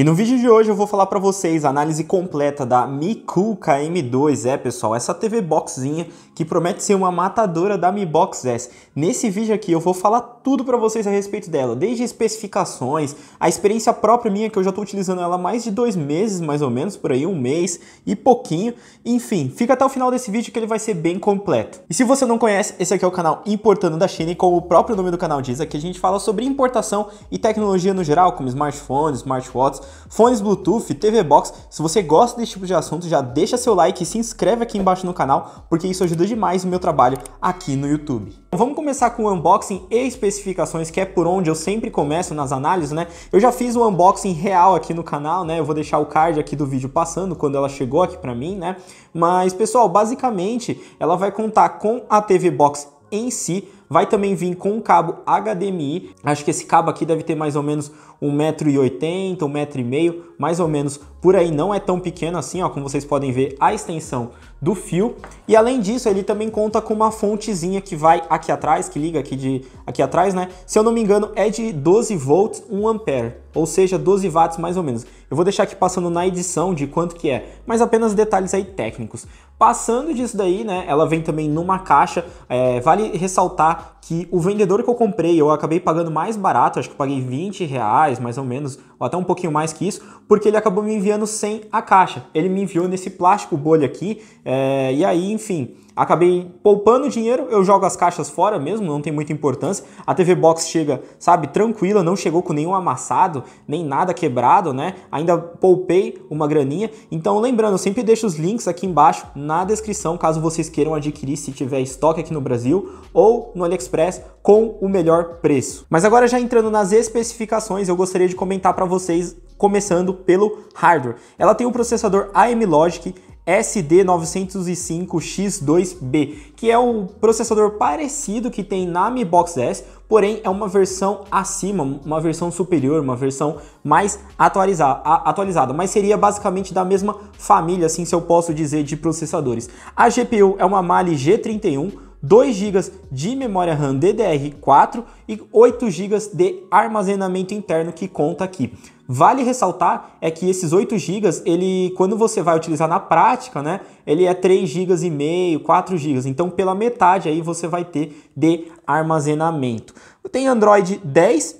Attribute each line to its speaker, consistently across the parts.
Speaker 1: E no vídeo de hoje eu vou falar para vocês a análise completa da Mi Cool KM2, é pessoal, essa TV boxzinha que promete ser uma matadora da Mi Box S. Nesse vídeo aqui eu vou falar tudo para vocês a respeito dela, desde especificações, a experiência própria minha que eu já estou utilizando ela há mais de dois meses mais ou menos, por aí um mês e pouquinho, enfim, fica até o final desse vídeo que ele vai ser bem completo. E se você não conhece, esse aqui é o canal Importando da China e como o próprio nome do canal diz, aqui a gente fala sobre importação e tecnologia no geral, como smartphones, smartwatches, fones Bluetooth, TV Box. Se você gosta desse tipo de assunto, já deixa seu like e se inscreve aqui embaixo no canal, porque isso ajuda demais o meu trabalho aqui no YouTube. Então, vamos começar com o unboxing e especificações, que é por onde eu sempre começo nas análises, né? Eu já fiz o um unboxing real aqui no canal, né? Eu vou deixar o card aqui do vídeo passando quando ela chegou aqui para mim, né? Mas, pessoal, basicamente ela vai contar com a TV Box em si, Vai também vir com um cabo HDMI. Acho que esse cabo aqui deve ter mais ou menos 1,80m, 1,5m, mais ou menos por aí. Não é tão pequeno assim, ó, como vocês podem ver a extensão do fio. E além disso, ele também conta com uma fontezinha que vai aqui atrás, que liga aqui, de, aqui atrás, né? Se eu não me engano, é de 12 volts 1 ampere, ou seja, 12 watts mais ou menos. Eu vou deixar aqui passando na edição de quanto que é, mas apenas detalhes aí técnicos. Passando disso daí, né, ela vem também numa caixa, é, vale ressaltar que o vendedor que eu comprei, eu acabei pagando mais barato, acho que eu paguei 20 reais, mais ou menos, ou até um pouquinho mais que isso, porque ele acabou me enviando sem a caixa. Ele me enviou nesse plástico bolha aqui, é, é, e aí, enfim, acabei poupando dinheiro, eu jogo as caixas fora mesmo, não tem muita importância. A TV Box chega, sabe, tranquila, não chegou com nenhum amassado, nem nada quebrado, né? Ainda poupei uma graninha. Então, lembrando, eu sempre deixo os links aqui embaixo na descrição, caso vocês queiram adquirir se tiver estoque aqui no Brasil ou no AliExpress com o melhor preço. Mas agora já entrando nas especificações, eu gostaria de comentar para vocês começando pelo hardware. Ela tem um processador AM Logic SD905X2B, que é o processador parecido que tem na Mi Box 10, porém é uma versão acima, uma versão superior, uma versão mais atualiza atualizada, mas seria basicamente da mesma família, assim se eu posso dizer, de processadores. A GPU é uma Mali G31, 2 GB de memória RAM DDR4 e 8 GB de armazenamento interno que conta aqui. Vale ressaltar é que esses 8 GB, ele quando você vai utilizar na prática, né, ele é 3 GB e meio, 4 GB. Então pela metade aí você vai ter de armazenamento. Tem Android 10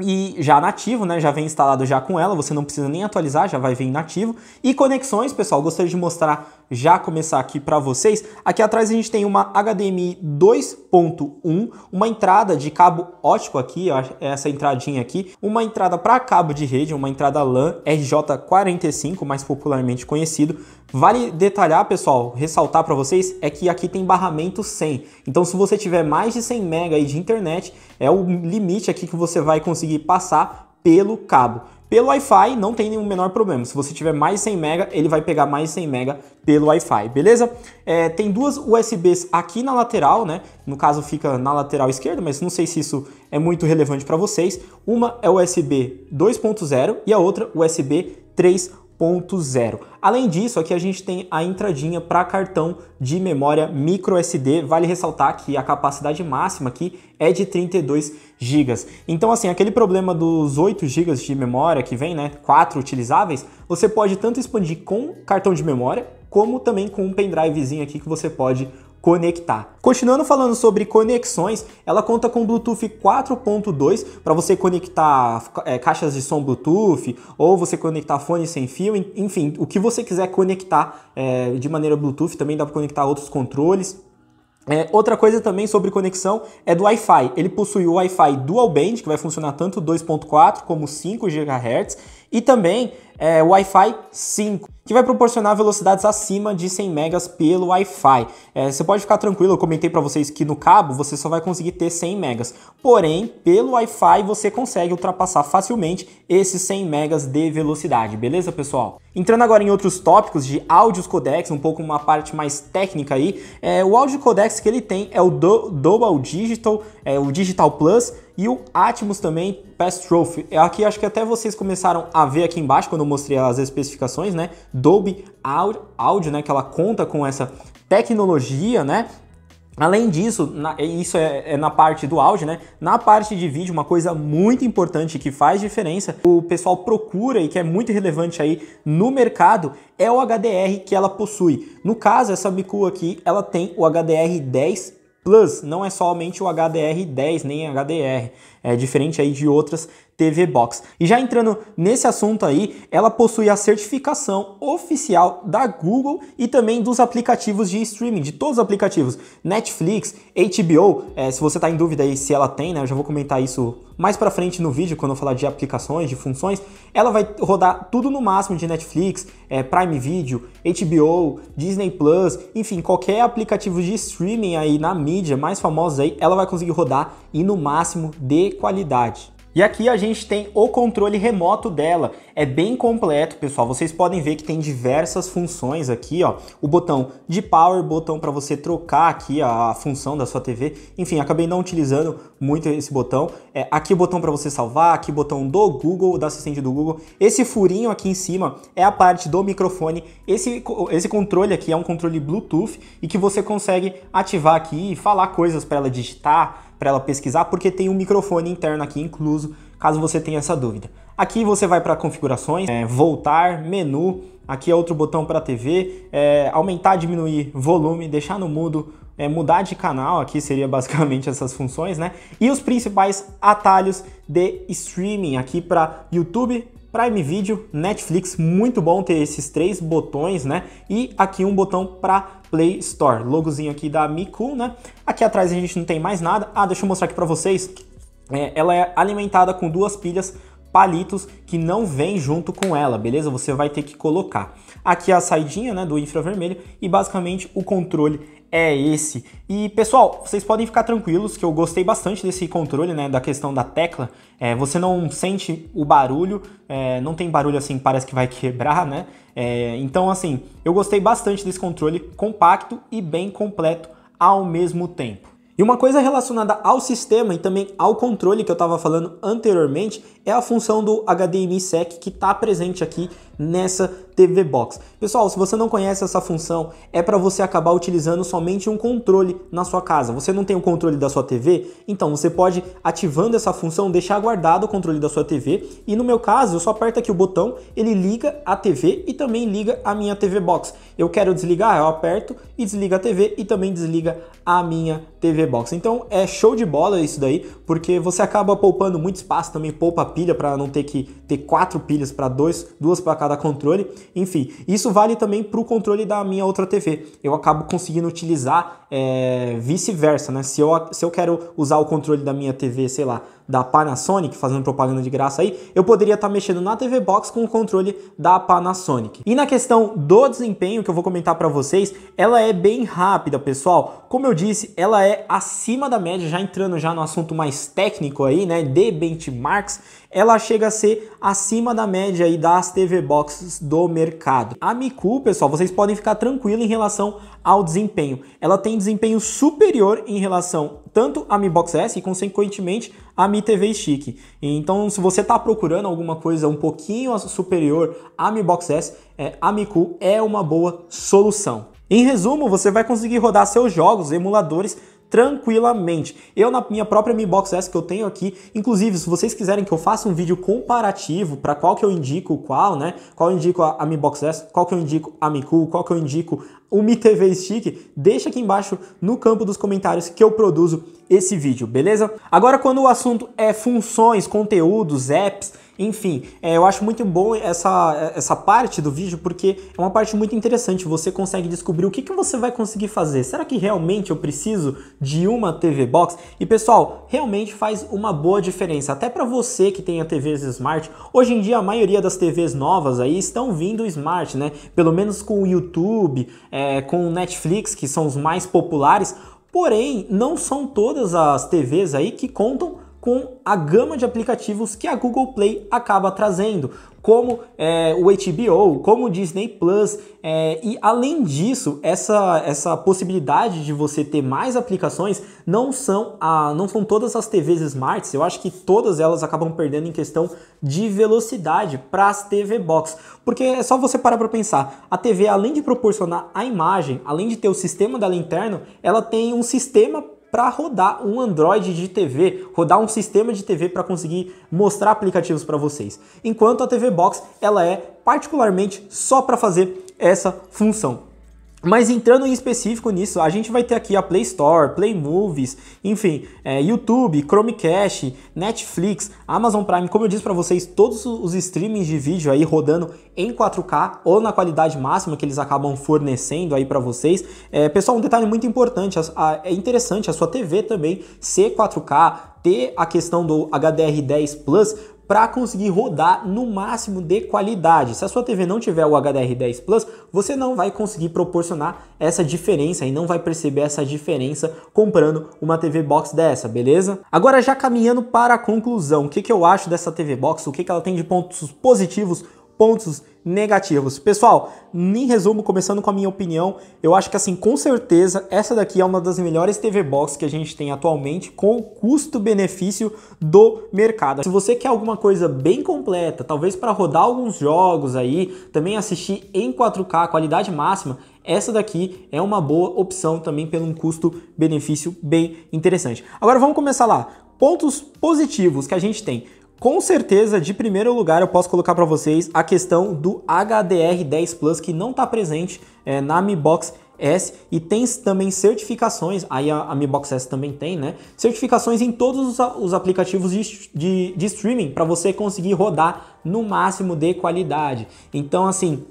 Speaker 1: e já nativo, né? Já vem instalado já com ela, você não precisa nem atualizar, já vai vir nativo. E conexões, pessoal, gostaria de mostrar já começar aqui para vocês. Aqui atrás a gente tem uma HDMI 2.1, uma entrada de cabo ótico aqui, ó, é essa entradinha aqui, uma entrada para cabo de rede, uma entrada LAN RJ45, mais popularmente conhecido, Vale detalhar, pessoal, ressaltar para vocês é que aqui tem barramento 100. Então, se você tiver mais de 100 mega de internet, é o limite aqui que você vai conseguir passar pelo cabo. Pelo Wi-Fi não tem nenhum menor problema. Se você tiver mais 100 mega, ele vai pegar mais 100 mega pelo Wi-Fi, beleza? É, tem duas USBs aqui na lateral, né? No caso fica na lateral esquerda, mas não sei se isso é muito relevante para vocês. Uma é USB 2.0 e a outra USB 3.0. 1.0. Além disso, aqui a gente tem a entradinha para cartão de memória micro SD. Vale ressaltar que a capacidade máxima aqui é de 32 GB. Então, assim, aquele problema dos 8 GB de memória que vem, né, 4 utilizáveis, você pode tanto expandir com cartão de memória, como também com um pendrivezinho aqui que você pode conectar. Continuando falando sobre conexões, ela conta com Bluetooth 4.2 para você conectar é, caixas de som Bluetooth ou você conectar fone sem fio, enfim, o que você quiser conectar é, de maneira Bluetooth também dá para conectar outros controles. É, outra coisa também sobre conexão é do Wi-Fi. Ele possui o Wi-Fi Dual Band, que vai funcionar tanto 2.4 como 5 GHz, e também é, o Wi-Fi 5 que vai proporcionar velocidades acima de 100 megas pelo Wi-Fi. É, você pode ficar tranquilo, eu comentei para vocês que no cabo você só vai conseguir ter 100 megas, porém pelo Wi-Fi você consegue ultrapassar facilmente esses 100 megas de velocidade, beleza pessoal? Entrando agora em outros tópicos de áudios codecs, um pouco uma parte mais técnica aí, é, o áudio codecs que ele tem é o Do Dual Digital, é, o Digital Plus e o Atmos também Pass Trophy. É, aqui acho que até vocês começaram a ver aqui embaixo quando eu mostrei as especificações, né? Dolby Audio, né, que ela conta com essa tecnologia, né? Além disso, na, isso é, é, na parte do áudio, né? Na parte de vídeo, uma coisa muito importante que faz diferença, o pessoal procura e que é muito relevante aí no mercado, é o HDR que ela possui. No caso, essa Miku aqui, ela tem o HDR 10 Plus, não é somente o HDR10 nem HDR é, diferente aí de outras TV Box. E já entrando nesse assunto aí, ela possui a certificação oficial da Google e também dos aplicativos de streaming, de todos os aplicativos, Netflix, HBO, é, se você está em dúvida aí se ela tem, né, eu já vou comentar isso mais para frente no vídeo, quando eu falar de aplicações, de funções, ela vai rodar tudo no máximo de Netflix, é, Prime Video, HBO, Disney Plus, enfim, qualquer aplicativo de streaming aí na mídia mais famosa aí, ela vai conseguir rodar e no máximo de qualidade. E aqui a gente tem o controle remoto dela é bem completo, pessoal. Vocês podem ver que tem diversas funções aqui, ó. O botão de power, botão para você trocar aqui a função da sua TV. Enfim, acabei não utilizando muito esse botão. É, aqui o botão para você salvar, aqui o botão do Google, da assistente do Google. Esse furinho aqui em cima é a parte do microfone. Esse, esse controle aqui é um controle Bluetooth e que você consegue ativar aqui e falar coisas para ela digitar, para ela pesquisar, porque tem um microfone interno aqui incluso caso você tenha essa dúvida. Aqui você vai para configurações, é, voltar, menu, aqui é outro botão para TV, é, aumentar, diminuir volume, deixar no mudo, é, mudar de canal, aqui seria basicamente essas funções, né? E os principais atalhos de streaming aqui para YouTube, Prime Video, Netflix, muito bom ter esses três botões, né? E aqui um botão para Play Store, logozinho aqui da Miku, né? Aqui atrás a gente não tem mais nada. Ah, deixa eu mostrar aqui para vocês é, ela é alimentada com duas pilhas palitos que não vem junto com ela, beleza? Você vai ter que colocar. Aqui é a saidinha né, do infravermelho e basicamente o controle é esse. E pessoal, vocês podem ficar tranquilos que eu gostei bastante desse controle, né, da questão da tecla. É, você não sente o barulho, é, não tem barulho assim, parece que vai quebrar, né? É, então assim, eu gostei bastante desse controle compacto e bem completo ao mesmo tempo. E uma coisa relacionada ao sistema e também ao controle que eu estava falando anteriormente é a função do HDMI SEC que está presente aqui nessa TV Box. Pessoal, se você não conhece essa função, é para você acabar utilizando somente um controle na sua casa. Você não tem o controle da sua TV, então você pode ativando essa função deixar guardado o controle da sua TV e no meu caso, eu só aperto aqui o botão, ele liga a TV e também liga a minha TV Box. Eu quero desligar, eu aperto e desliga a TV e também desliga a minha TV Box. Então é show de bola isso daí, porque você acaba poupando muito espaço, também poupa pilha para não ter que ter quatro pilhas para dois, duas para cada controle. Enfim, isso vale também para o controle da minha outra TV. Eu acabo conseguindo utilizar é, vice-versa, né? Se eu, se eu quero usar o controle da minha TV, sei lá, da Panasonic, fazendo propaganda de graça aí, eu poderia estar tá mexendo na TV Box com o controle da Panasonic. E na questão do desempenho que eu vou comentar para vocês, ela é bem rápida, pessoal. Como eu disse, ela é acima da média, já entrando já no assunto mais técnico aí, né, de benchmarks, ela chega a ser acima da média aí das TV Boxes do mercado. A Miku, pessoal, vocês podem ficar tranquilo em relação ao desempenho. Ela tem desempenho superior em relação tanto a Mi Box S e, consequentemente, a Mi TV Stick. Então, se você está procurando alguma coisa um pouquinho superior à Mi Box S, é, a Miku é uma boa solução. Em resumo, você vai conseguir rodar seus jogos, emuladores, tranquilamente. Eu, na minha própria Mi Box S que eu tenho aqui, inclusive, se vocês quiserem que eu faça um vídeo comparativo para qual que eu indico qual, né? Qual eu indico a, a Mi Box S, qual que eu indico a Mi Cool, qual que eu indico o Mi TV Stick, deixa aqui embaixo no campo dos comentários que eu produzo esse vídeo, beleza? Agora, quando o assunto é funções, conteúdos, apps, enfim, é, eu acho muito bom essa, essa parte do vídeo porque é uma parte muito interessante. Você consegue descobrir o que, que você vai conseguir fazer. Será que realmente eu preciso de uma TV Box? E pessoal, realmente faz uma boa diferença. Até para você que tem a TVs Smart. Hoje em dia a maioria das TVs novas aí estão vindo Smart, né? Pelo menos com o YouTube, é, com o Netflix, que são os mais populares. Porém, não são todas as TVs aí que contam com a gama de aplicativos que a Google Play acaba trazendo, como é, o HBO, como o Disney Plus, é, e além disso, essa, essa possibilidade de você ter mais aplicações não são, a, não são todas as TVs smarts, eu acho que todas elas acabam perdendo em questão de velocidade para as TV Box, porque é só você parar para pensar, a TV além de proporcionar a imagem, além de ter o sistema dela interno, ela tem um sistema para rodar um Android de TV, rodar um sistema de TV para conseguir mostrar aplicativos para vocês. Enquanto a TV Box, ela é particularmente só para fazer essa função. Mas entrando em específico nisso, a gente vai ter aqui a Play Store, Play Movies, enfim, é, YouTube, Chromecast, Netflix, Amazon Prime, como eu disse para vocês, todos os streamings de vídeo aí rodando em 4K ou na qualidade máxima que eles acabam fornecendo aí para vocês. É, pessoal, um detalhe muito importante, a, a, é interessante a sua TV também ser 4K, ter a questão do HDR10 Plus, para conseguir rodar no máximo de qualidade. Se a sua TV não tiver o HDR10 Plus, você não vai conseguir proporcionar essa diferença e não vai perceber essa diferença comprando uma TV Box dessa, beleza? Agora já caminhando para a conclusão, o que, que eu acho dessa TV Box, o que, que ela tem de pontos positivos pontos negativos. Pessoal, em resumo, começando com a minha opinião, eu acho que assim, com certeza, essa daqui é uma das melhores TV Box que a gente tem atualmente com custo-benefício do mercado. Se você quer alguma coisa bem completa, talvez para rodar alguns jogos aí, também assistir em 4K, qualidade máxima, essa daqui é uma boa opção também pelo um custo-benefício bem interessante. Agora vamos começar lá. Pontos positivos que a gente tem. Com certeza, de primeiro lugar, eu posso colocar para vocês a questão do HDR10 Plus, que não está presente é, na Mi Box S e tem também certificações, aí a, a Mi Box S também tem, né? Certificações em todos os, os aplicativos de, de, de streaming para você conseguir rodar no máximo de qualidade. Então, assim,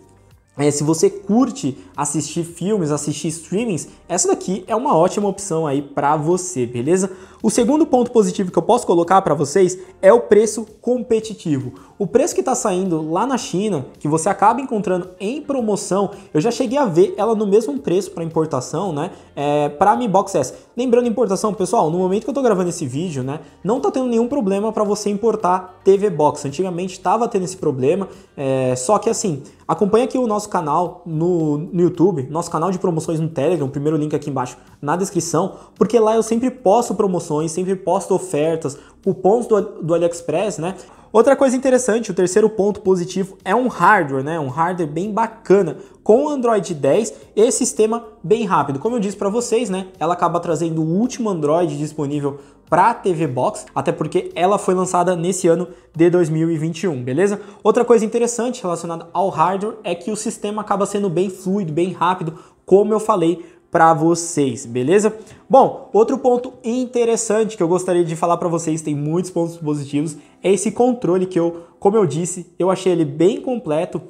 Speaker 1: é, se você curte assistir filmes, assistir streamings, essa daqui é uma ótima opção aí para você, beleza? O segundo ponto positivo que eu posso colocar para vocês é o preço competitivo. O preço que está saindo lá na China, que você acaba encontrando em promoção, eu já cheguei a ver ela no mesmo preço para importação, né? É, para Mi Box S. Lembrando importação, pessoal, no momento que eu estou gravando esse vídeo, né, não está tendo nenhum problema para você importar TV Box. Antigamente estava tendo esse problema, é, só que assim Acompanhe aqui o nosso canal no, no YouTube, nosso canal de promoções no Telegram, primeiro link aqui embaixo na descrição, porque lá eu sempre posto promoções, sempre posto ofertas, cupons do, do AliExpress, né? Outra coisa interessante, o terceiro ponto positivo é um hardware, né? Um hardware bem bacana com Android 10 e sistema bem rápido. Como eu disse para vocês, né? Ela acaba trazendo o último Android disponível para a TV Box, até porque ela foi lançada nesse ano de 2021, beleza? Outra coisa interessante relacionada ao hardware é que o sistema acaba sendo bem fluido, bem rápido, como eu falei para vocês, beleza? Bom, outro ponto interessante que eu gostaria de falar para vocês, tem muitos pontos positivos, é esse controle que eu, como eu disse, eu achei ele bem completo,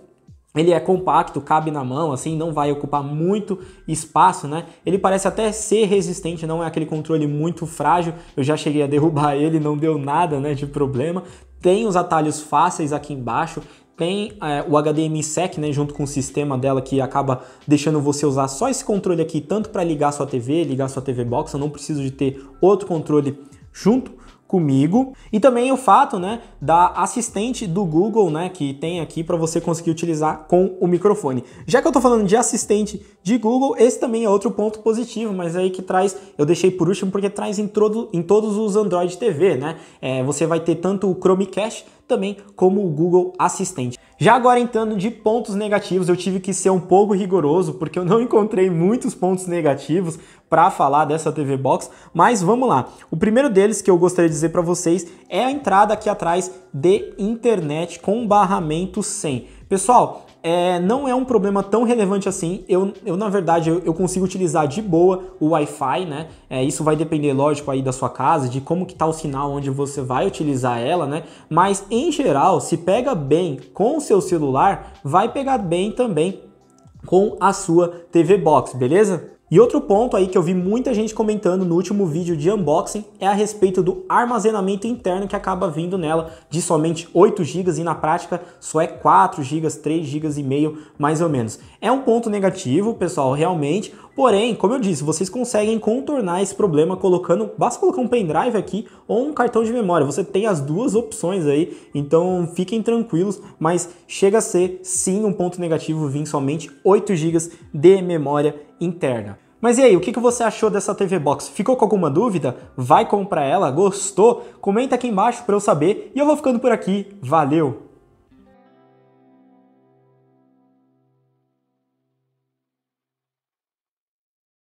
Speaker 1: ele é compacto, cabe na mão, assim, não vai ocupar muito espaço, né? Ele parece até ser resistente, não é aquele controle muito frágil. Eu já cheguei a derrubar ele, não deu nada, né, de problema. Tem os atalhos fáceis aqui embaixo, tem é, o HDMI SEC, né, junto com o sistema dela que acaba deixando você usar só esse controle aqui, tanto para ligar sua TV, ligar sua TV Box, eu não preciso de ter outro controle junto comigo. E também o fato, né, da assistente do Google, né, que tem aqui para você conseguir utilizar com o microfone. Já que eu estou falando de assistente de Google, esse também é outro ponto positivo, mas é aí que traz, eu deixei por último porque traz em, todo, em todos os Android TV, né? É, você vai ter tanto o Chromecast também como o Google Assistente. Já agora entrando de pontos negativos, eu tive que ser um pouco rigoroso porque eu não encontrei muitos pontos negativos para falar dessa TV Box, mas vamos lá. O primeiro deles que eu gostaria de dizer para vocês é a entrada aqui atrás de internet com barramento sem. Pessoal, é, não é um problema tão relevante assim. Eu, eu na verdade, eu, eu consigo utilizar de boa o Wi-Fi, né? É, isso vai depender, lógico, aí da sua casa, de como que tá o sinal onde você vai utilizar ela, né? Mas, em geral, se pega bem com o seu celular, vai pegar bem também com a sua TV Box, beleza? E outro ponto aí que eu vi muita gente comentando no último vídeo de unboxing é a respeito do armazenamento interno que acaba vindo nela de somente 8 GB e na prática só é 4 GB, 3 GB e meio mais ou menos. É um ponto negativo, pessoal, realmente, porém, como eu disse, vocês conseguem contornar esse problema colocando, basta colocar um pendrive aqui ou um cartão de memória. Você tem as duas opções aí, então fiquem tranquilos, mas chega a ser sim um ponto negativo vir somente 8 GB de memória interna. Mas e aí, o que você achou dessa TV Box? Ficou com alguma dúvida? Vai comprar ela? Gostou? Comenta aqui embaixo para eu saber. E eu vou ficando por aqui. Valeu!